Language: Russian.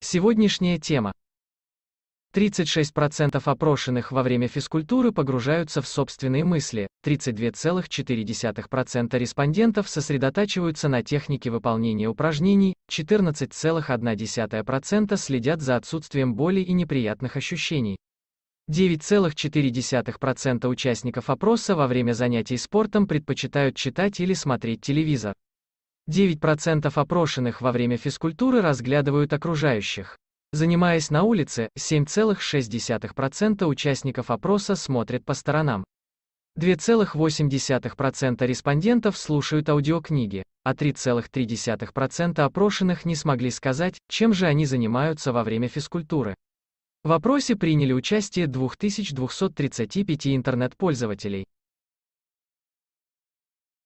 Сегодняшняя тема. 36% опрошенных во время физкультуры погружаются в собственные мысли, 32,4% респондентов сосредотачиваются на технике выполнения упражнений, 14,1% следят за отсутствием боли и неприятных ощущений. 9,4% участников опроса во время занятий спортом предпочитают читать или смотреть телевизор. 9% опрошенных во время физкультуры разглядывают окружающих. Занимаясь на улице, 7,6% участников опроса смотрят по сторонам. 2,8% респондентов слушают аудиокниги, а 3,3% опрошенных не смогли сказать, чем же они занимаются во время физкультуры. В опросе приняли участие 2235 интернет-пользователей.